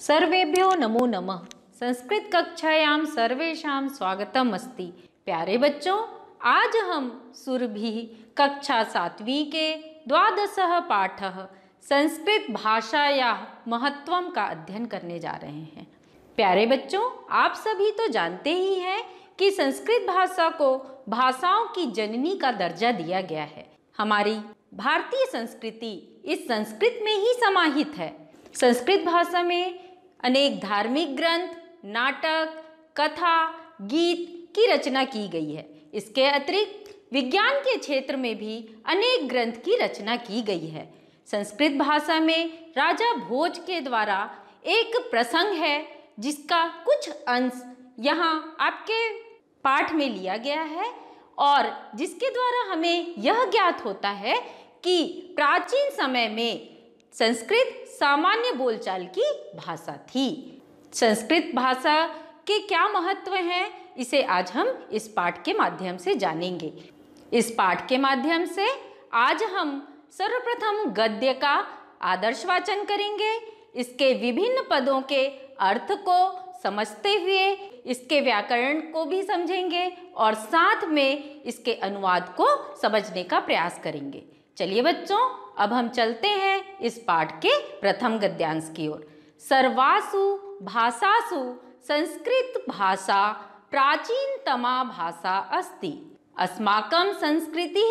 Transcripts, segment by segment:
सर्वेभ्यो नमो नमः संस्कृत कक्षायाम सर्वेशा स्वागतम अस्ति प्यारे बच्चों आज हम सुरभि कक्षा सातवीं के द्वादश पाठ संस्कृत भाषाया महत्व का अध्ययन करने जा रहे हैं प्यारे बच्चों आप सभी तो जानते ही हैं कि संस्कृत भाषा को भाषाओं की जननी का दर्जा दिया गया है हमारी भारतीय संस्कृति इस संस्कृत में ही समाहित है संस्कृत भाषा में अनेक धार्मिक ग्रंथ नाटक कथा गीत की रचना की गई है इसके अतिरिक्त विज्ञान के क्षेत्र में भी अनेक ग्रंथ की रचना की गई है संस्कृत भाषा में राजा भोज के द्वारा एक प्रसंग है जिसका कुछ अंश यहाँ आपके पाठ में लिया गया है और जिसके द्वारा हमें यह ज्ञात होता है कि प्राचीन समय में संस्कृत सामान्य बोलचाल की भाषा थी संस्कृत भाषा के क्या महत्व हैं इसे आज हम इस पाठ के माध्यम से जानेंगे इस पाठ के माध्यम से आज हम सर्वप्रथम गद्य का आदर्श वाचन करेंगे इसके विभिन्न पदों के अर्थ को समझते हुए इसके व्याकरण को भी समझेंगे और साथ में इसके अनुवाद को समझने का प्रयास करेंगे चलिए बच्चों अब हम चलते हैं इस पाठ के प्रथम गद्यांश की ओर सर्वासु भाषासु संस्कृत भाषा प्राचीनतमा भाषा अस्ति अस्माकं संस्कृति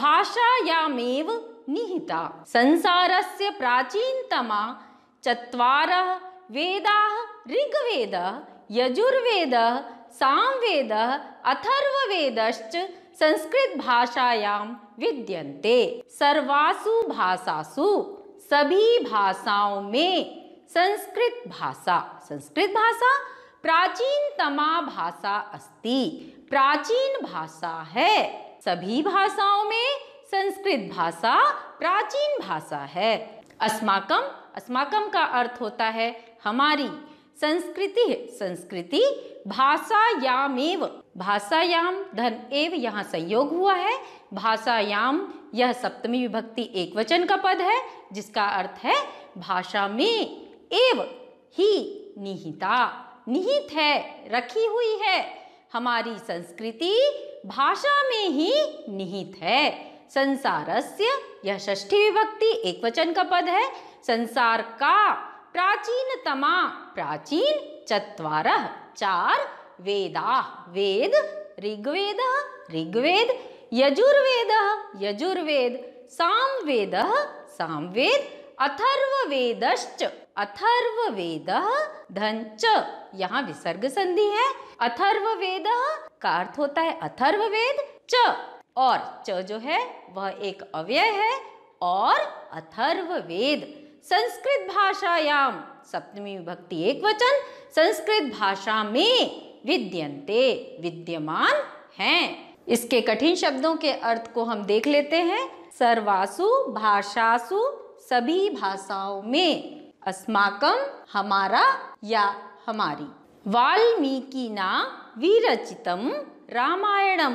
भाषायामेव निहिता संसारस्य प्राचीनतमा चत्वारः वेदाः ऋग्वेदः यजुर्वेदः सामवेदः अथर्ववेदश्च संस्कृत भाषायाम विद्यन्ते सर्वासु भाषासु सभी भाषाओं में संस्कृत भाषा संस्कृत भाषा प्राचीनतमा भाषा अस्ति प्राचीन भाषा है सभी भाषाओं में संस्कृत भाषा प्राचीन भाषा है अस्माकम अस्माकम का अर्थ होता है हमारी संस्कृति संस्कृति भाषायामेव भाषायाम धन एव यहाँ संयोग हुआ है भाषायाम यह सप्तमी विभक्ति एक वचन का पद है जिसका अर्थ है भाषा में एव ही निहिता निहित है रखी हुई है हमारी संस्कृति भाषा में ही निहित है संसारस्य यह षष्ठी विभक्ति एक वचन का पद है संसार का प्राचीनतमा प्राचीन चत्वारह चार वेदा वेद ऋग्वेद ऋग्वेद यजुर्वेद यजुर्वेद सामवेद सामवेद अथर्ववेदश्च धन च यहाँ विसर्ग संधि है अथर्ववेद का अर्थ होता है अथर्ववेद च और च जो है वह एक अव्यय है और अथर्ववेद संस्कृत भाषायाम सप्तमी विभक्ति एक वचन संस्कृत भाषा में विद्यन्ते विद्यमान हैं इसके कठिन शब्दों के अर्थ को हम देख लेते हैं सर्वासु भाषासु सभी भाषाओं में अस्माकम हमारा या हमारी वाल्मीकि ना विरचितम रामायणम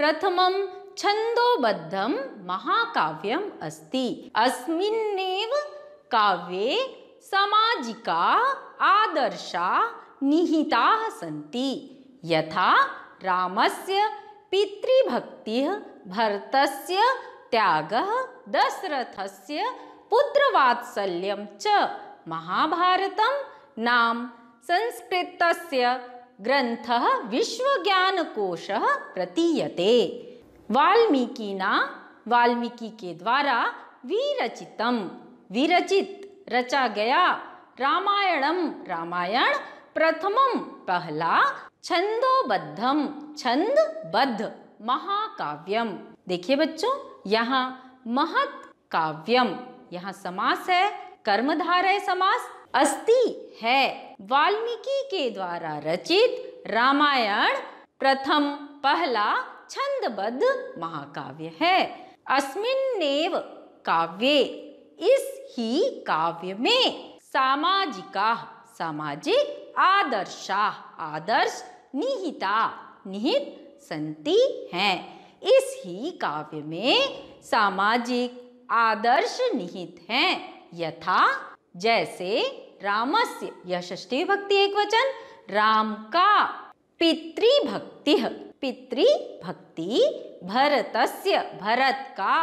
प्रथमम छंदोबद्धम महाकाव्यम अस्ति अस्मिन्नेव काव्ये सामाजिका आदर्शा निहिता सी यथा रामस्य पितृभक्ति भरतस्य त्याग दशरथस्य पुत्रवात्सल्यं च महाभारत नाम संस्कृतस्य ग्रंथ विश्वज्ञानकोशः प्रतीयते वाल्मीकिना वाल्मीकि के द्वारा विरचितम विरचित रचा गया रामायणम रामायण प्रथमम पहला छंदोबद्धम छंदबद्ध महाकाव्यम देखिए बच्चों यहाँ महत काव्यम यहाँ समास है कर्मधारय समास अस्ति है वाल्मीकि के द्वारा रचित रामायण प्रथम पहला छंदबद्ध महाकाव्य है नेव काव्ये इस ही काव्य में सामाजिका सामाजिक आदर्शा आदर्श निहिता निहित संति हैं इस ही काव्य में सामाजिक आदर्श निहित हैं यथा जैसे रामस्य यह षष्ठी भक्ति एक वचन राम का पितृभक्ति पितृभक्ति भरतस्य भरत का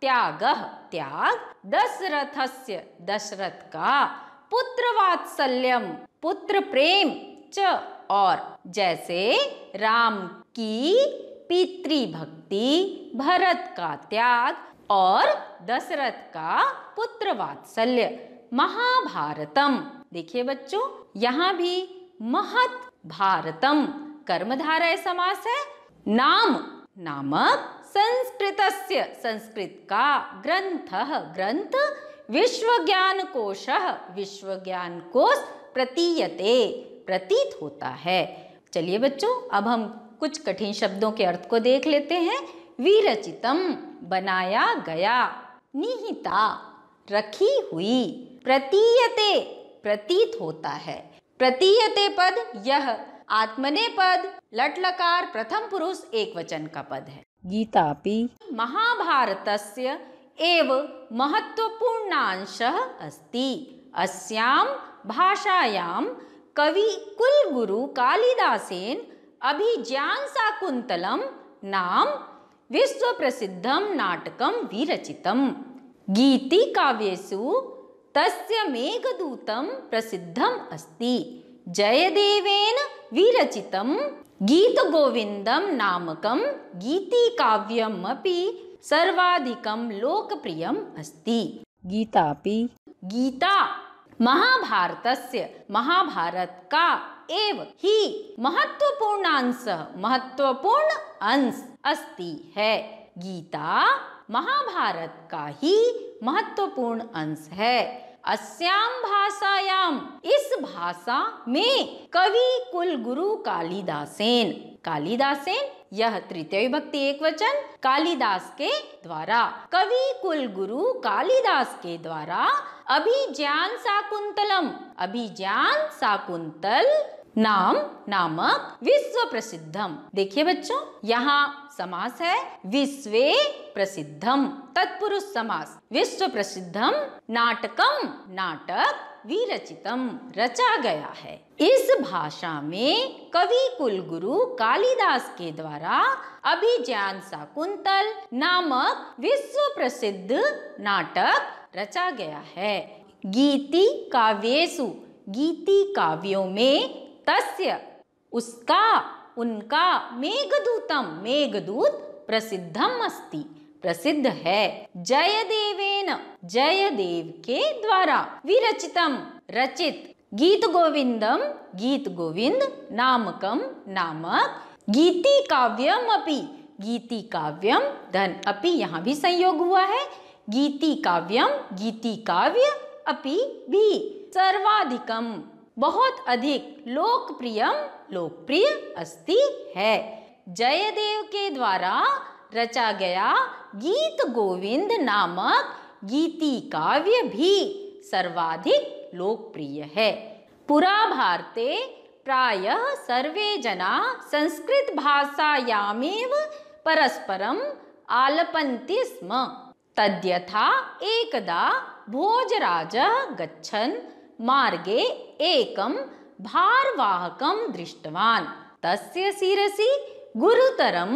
त्याग त्याग दशरथस्य दशरथ का पुत्र वात्सल्यम पुत्र प्रेम च और जैसे राम की भक्ति भरत का त्याग और दशरथ का पुत्र वात्सल्य महाभारतम देखिए बच्चों यहाँ भी महत भारतम कर्मधारय समास है नाम नामक संस्कृतस्य संस्कृत का ग्रंथ ग्रंथ विश्व विश्व ज्ञान कोश ज्ञान कोश प्रतीयते प्रतीत होता है चलिए बच्चों अब हम कुछ कठिन शब्दों के अर्थ को देख लेते हैं विरचितम बनाया गया निहिता रखी हुई प्रतीयते प्रतीत होता है प्रतीयते पद यह आत्मने पद लटलकार प्रथम पुरुष एक वचन का पद है गीतापि महाभारतस्य एव महत्त्वपूर्णांश अस्ति अस्यां भाषायां कविकुलगुरुकालिदासेन अभिज्ञानशाकुन्तलं नाम विश्वप्रसिद्धं नाटकं विरचितं गीतिकाव्येषु तस्य मेघदूतं प्रसिद्धम् अस्ति जयदेवेन विरचितं गीतगोविन्दं नामकं गीतिकाव्यमपि सर्वाधिकं लोकप्रियम् अस्ति गीतापि गीता महाभारतस्य महाभारत का एव ही महत्वपूर्ण अंश महत्वपूर्ण अंश अस्ति है गीता महाभारत का ही महत्वपूर्ण अंश है अस्याम भाषायाम इस भाषा में कवि कुल गुरु कालिदासेन कालिदासेन यह तृतीय भक्ति एक वचन कालिदास के द्वारा कवि कुल गुरु कालिदास के द्वारा अभिज्ञान साकुंतलम अभिज्ञान साकुंतल नाम नामक विश्व प्रसिद्धम देखिए बच्चों यहाँ समास है विश्व प्रसिद्धम तत्पुरुष समास विश्व प्रसिद्धम नाटकम नाटक विरचितम रचा गया है इस भाषा में कवि कुलगुरु कालिदास के द्वारा अभिज्ञान शाकुंतल नामक विश्व प्रसिद्ध नाटक रचा गया है गीति काव्येशु गीति काव्यों में तस्य उसका उनका मेघदूतम मेघदूत प्रसिद्धम अस्ति प्रसिद्ध है जयदेवेन जयदेव के द्वारा विरचितम रचित गीत गोविंदम गीत गोविंद नामकम नामक गीति काव्यम अपि गीति काव्यम धन अपि यहाँ भी संयोग हुआ है गीति काव्यम गीति काव्य अपि भी सर्वाधिकम बहुत अधिक लोकप्रियम लोकप्रिय अस्ति है जयदेव के द्वारा रचा गया गीत गोविंद नामक गीति काव्य भी सर्वाधिक लोकप्रिय है पुरा भारते प्राय सर्वे जना संस्कृतभाषायामेव परस्परम् आलपन्ति स्म तद्यथा एकदा भोजराज गच्छन् मार्गे एकं भारवाहकं दृष्टवान् तस्य शिरसि गुरुतरं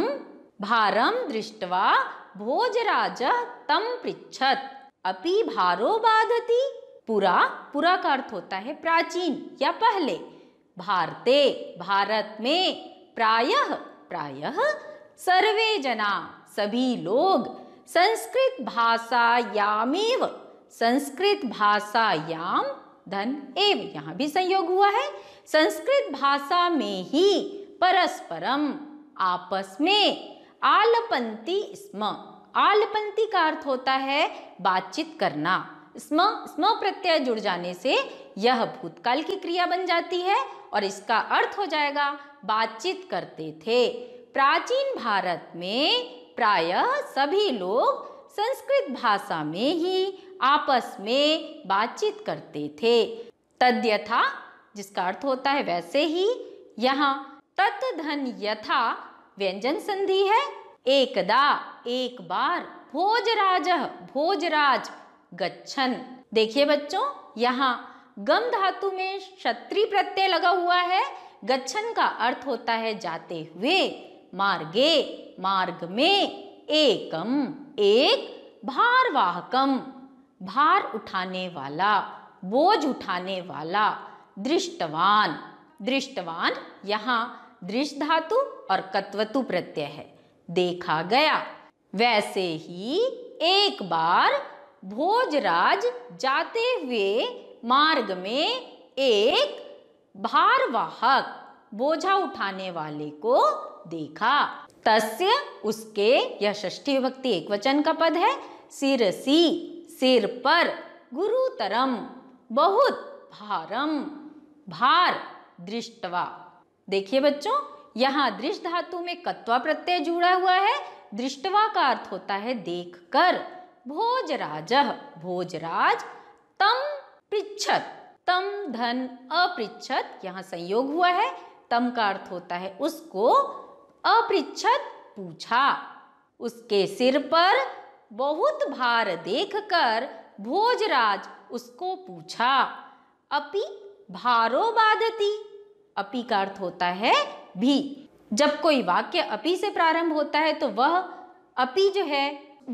भारं दृष्ट्वा भोजराज तम पृछत अपि भारो बाधति पुरा पुरा का अर्थ होता है प्राचीन या पहले भारते भारत में प्रायः प्रायः सर्वे जना सभी लोग संस्कृत भाषायामेव संस्कृत भाषायाम धन एव यहाँ भी संयोग हुआ है संस्कृत भाषा में ही परस्परम आपस में आलपंती स्म आलपंती का अर्थ होता है बातचीत करना स्म स्म प्रत्यय जुड़ जाने से यह भूतकाल की क्रिया बन जाती है और इसका अर्थ हो जाएगा बातचीत करते थे प्राचीन भारत में प्रायः सभी लोग संस्कृत भाषा में ही आपस में बातचीत करते थे तद्यथा जिसका अर्थ होता है वैसे ही यहाँ तत्धन यथा व्यंजन संधि है एकदा एक बार भोजराज भोजराज गच्छन देखिए बच्चों यहाँ गम धातु में क्षत्रि प्रत्यय लगा हुआ है गच्छन का अर्थ होता है जाते हुए मार्गे मार्ग में एकम एक भारवाहकम भार उठाने वाला बोझ उठाने वाला दृष्टवान दृष्टवान यहाँ दृष्ट धातु और कत्वतु प्रत्यय है देखा गया वैसे ही एक बार भोजराज जाते हुए मार्ग में एक भारवाहक बोझा उठाने वाले को देखा तस्य उसके यह षष्ठी विभक्ति एक वचन का पद है सिरसी सिर पर गुरुतरम बहुत भारम भार दृष्टवा देखिए बच्चों यहाँ दृष्ट धातु में कत्वा प्रत्यय जुड़ा हुआ है दृष्टवा का अर्थ होता है देखकर भोज भोजराज तम पृछत तम धन अपृछत यहाँ संयोग हुआ है तम का अर्थ होता है उसको अपृछत पूछा उसके सिर पर बहुत भार देखकर भोजराज उसको पूछा अपि भारो बाधती अपि का अर्थ होता है भी जब कोई वाक्य अपि से प्रारंभ होता है तो वह अपि जो है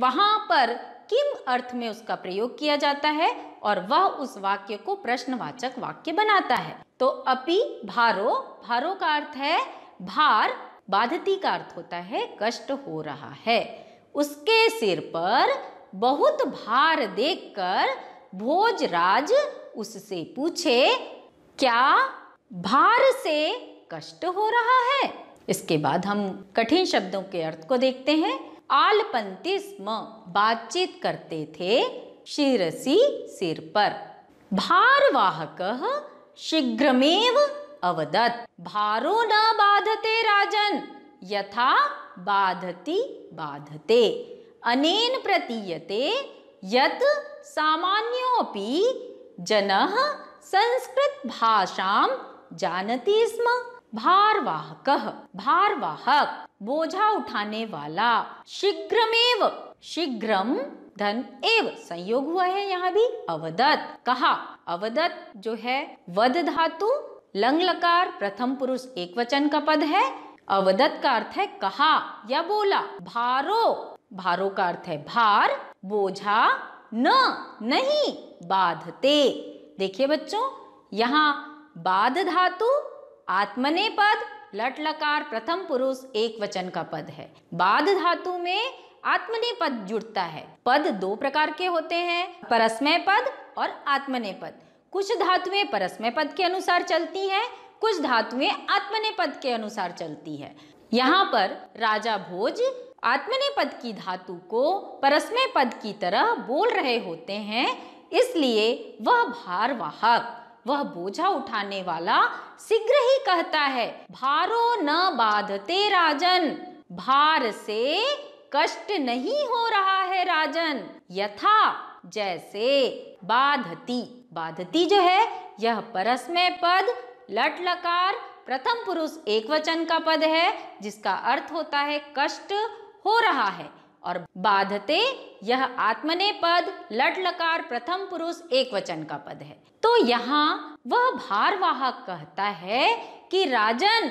वहां पर किम अर्थ में उसका प्रयोग किया जाता है और वह उस वाक्य को प्रश्नवाचक वाक्य बनाता है तो अपि भारो भारो का अर्थ है भार बाधती का अर्थ होता है कष्ट हो रहा है उसके सिर पर बहुत भार देखकर भोजराज उससे पूछे क्या भार से कष्ट हो रहा है इसके बाद हम कठिन शब्दों के अर्थ को देखते हैं आलपंती स्म बातचीत करते थे शिरसी सिर पर भारवाहक शीघ्रमेव अवदत भारो न बाधते राजन यथा बाधति बाधते अनेन प्रतीयते यत सामान्योपि जनः संस्कृत भाषां जानति स्म भारवाहक भारवाहक बोझा उठाने वाला शीघ्रमेव शीघ्रम धन एव संयोग हुआ है यहाँ भी अवदत कहा अवदत जो है वध धातु लंग लकार प्रथम पुरुष एक वचन का पद है अवदत का अर्थ है कहा या बोला भारो भारो का अर्थ है भार बोझा न नहीं बाधते देखिए बच्चों यहाँ बाध धातु आत्मने पद लट लकार प्रथम पुरुष एक वचन का पद है बाद धातु में आत्मने पद जुड़ता है पद दो प्रकार के होते हैं परस्मय पद और आत्मने पद कुछ धातुएं परस्मय पद के अनुसार चलती हैं कुछ धातुएं आत्मने पद के अनुसार चलती है यहाँ पर राजा भोज आत्मने पद की धातु को परस्मय पद की तरह बोल रहे होते हैं इसलिए वह भारवाहक वह बोझा उठाने वाला शीघ्र ही कहता है भारो न बाधते राजन भार से कष्ट नहीं हो रहा है राजन यथा जैसे बाधती बाधती जो है यह परस्मय पद लट लकार प्रथम पुरुष एक वचन का पद है जिसका अर्थ होता है कष्ट हो रहा है और बाधते यह आत्मने पद लट लकार प्रथम पुरुष एक वचन का पद है तो यहाँ वह भारवाहक कहता है कि राजन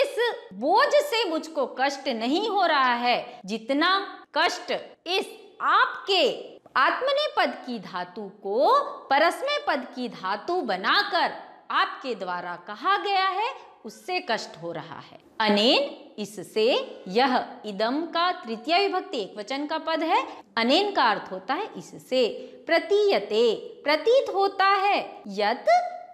इस बोझ से मुझको कष्ट नहीं हो रहा है जितना कष्ट इस आपके आत्मने पद की धातु को परस्मे पद की धातु बनाकर आपके द्वारा कहा गया है उससे कष्ट हो रहा है अनेन इससे यह इदम का तृतीय विभक्ति एक वचन का पद है अनेन का अर्थ होता है इससे प्रतीयते प्रतीत होता है यत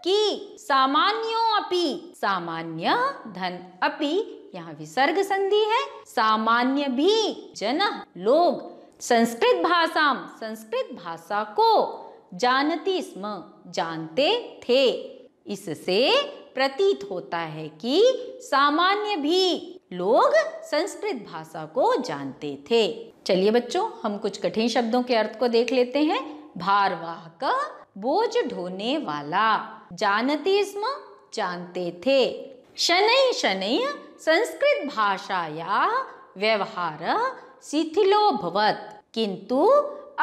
कि सामान्यो अपि सामान्य धन अपि यहाँ विसर्ग संधि है सामान्य भी जन लोग संस्कृत भाषा संस्कृत भाषा को जानती स्म जानते थे इससे प्रतीत होता है कि सामान्य भी लोग संस्कृत भाषा को जानते थे चलिए बच्चों हम कुछ कठिन शब्दों के अर्थ को देख लेते हैं का बोझ ढोने वाला जानते स्म जानते थे शनै शनै संस्कृत भाषाया व्यवहार शिथिलो भवत किंतु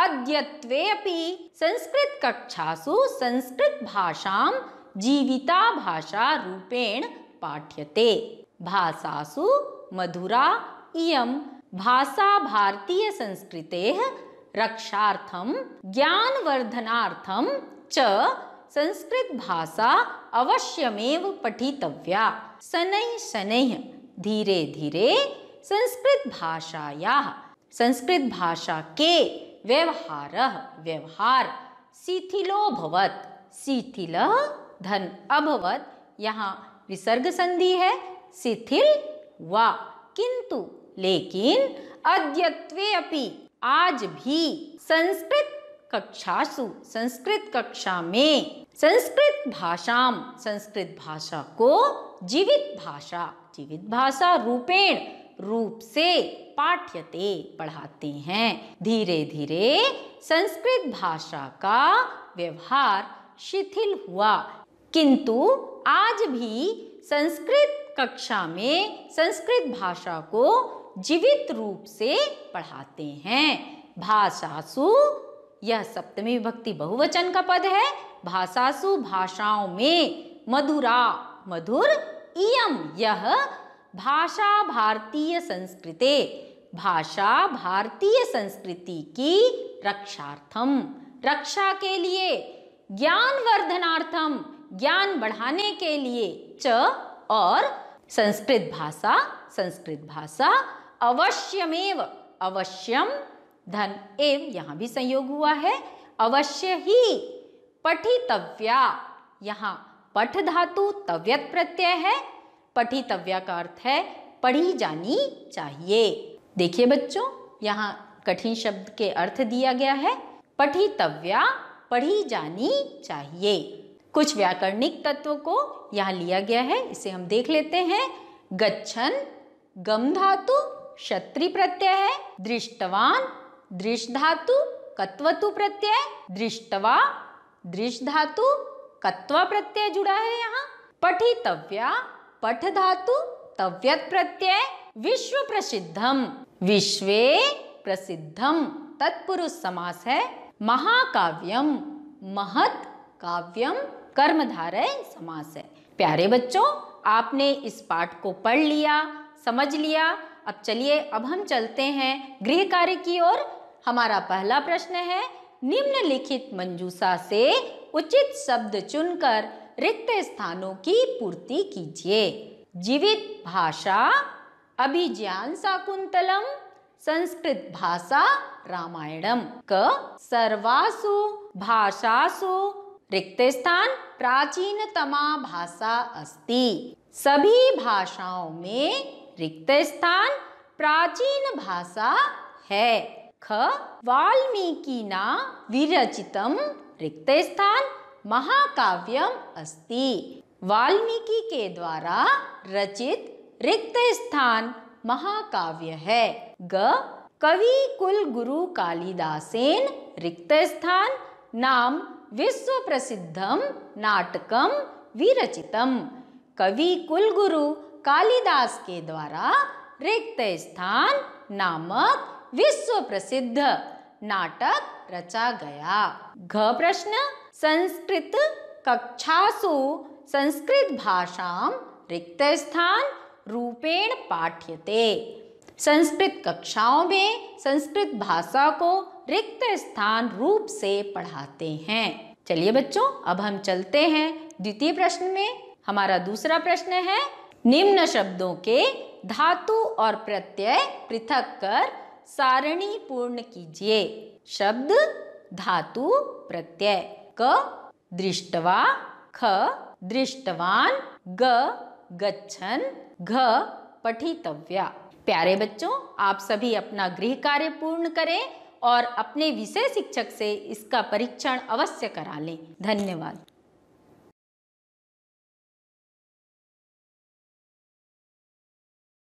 अद्यत्वे अपि संस्कृत कक्षासु संस्कृत भाषा जीविता भाषा रूपेण पाठ्यते भाषासु मधुरा इं भाषा भारतीय संस्कृते रक्षा ज्ञानवर्धना च संस्कृत भाषा अवश्यमेव पठितव्या शनै शनै धीरे धीरे संस्कृत भाषा के व्यवहार व्यवहार शिथिलोऽभवत् शिथिल धन अभवत यहाँ विसर्ग संधि है शिथिल वा किंतु लेकिन अद्यत्वे अपि आज भी संस्कृत कक्षासु संस्कृत कक्षा में संस्कृत भाषाम संस्कृत भाषा को जीवित भाषा जीवित भाषा रूपेण रूप से पाठ्यते पढ़ाते हैं धीरे धीरे संस्कृत भाषा का व्यवहार शिथिल हुआ किंतु आज भी संस्कृत कक्षा में संस्कृत भाषा को जीवित रूप से पढ़ाते हैं भाषासु यह सप्तमी विभक्ति बहुवचन का पद है भाषासु भाषाओं में मधुरा मधुर इयम यह भाषा भारतीय संस्कृते भाषा भारतीय संस्कृति की रक्षार्थम रक्षा के लिए ज्ञान वर्धनार्थम ज्ञान बढ़ाने के लिए च और संस्कृत भाषा संस्कृत भाषा अवश्यमेव अवश्यम धन एव यहाँ भी संयोग हुआ है अवश्य ही पठितव्या यहाँ पठ धातु तव्यत प्रत्यय है पठितव्या का अर्थ है पढ़ी जानी चाहिए देखिए बच्चों यहाँ कठिन शब्द के अर्थ दिया गया है पठितव्या पढ़ी जानी चाहिए कुछ व्याकरणिक तत्वों को यहाँ लिया गया है इसे हम देख लेते हैं गच्छन गम धातु क्षत्रि प्रत्यय है दृष्टवान दृश धातु कत्वतु प्रत्यय दृष्टवा दृश धातु कत्वा प्रत्यय जुड़ा है यहाँ पठितव्या पठ धातु तव्यत प्रत्यय विश्व प्रसिद्धम विश्वे प्रसिद्धम तत्पुरुष समास है महाकाव्यम महत काव्यम कर्म समास है प्यारे बच्चों आपने इस पाठ को पढ़ लिया समझ लिया अब चलिए अब हम चलते हैं गृह कार्य की ओर हमारा पहला प्रश्न है निम्नलिखित मंजूसा से उचित शब्द चुनकर रिक्त स्थानों की पूर्ति कीजिए जीवित भाषा अभिज्ञान शाकुंतलम संस्कृत भाषा रामायणम क सर्वासु भाषासु रिक्त स्थान प्राचीनतमा भाषा अस्ति सभी भाषाओं में रिक्त स्थान प्राचीन भाषा है ख वाल्मीकिना विरचितम रिक्त स्थान महाकाव्यम अस्ति वाल्मीकि के द्वारा रचित रिक्त स्थान महाकाव्य है ग कवि कुल गुरु कालिदासेन रिक्त स्थान नाम विश्व प्रसिद्ध नाटक विरचितम कवि कुलगुरु कालिदास के द्वारा रिक्त स्थान नामक विश्व प्रसिद्ध नाटक रचा गया घ प्रश्न संस्कृत कक्षासु संस्कृत भाषा रिक्त स्थान रूपेण पाठ्यते संस्कृत कक्षाओं में संस्कृत भाषा को रिक्त स्थान रूप से पढ़ाते हैं चलिए बच्चों अब हम चलते हैं द्वितीय प्रश्न में हमारा दूसरा प्रश्न है निम्न शब्दों के धातु और प्रत्यय पृथक कर सारणी पूर्ण कीजिए शब्द धातु प्रत्यय क दृष्टवा ख दृष्टवान ग गच्छन घ पठितव्या प्यारे बच्चों आप सभी अपना गृह कार्य पूर्ण करें और अपने विषय शिक्षक से इसका परीक्षण अवश्य करा लें धन्यवाद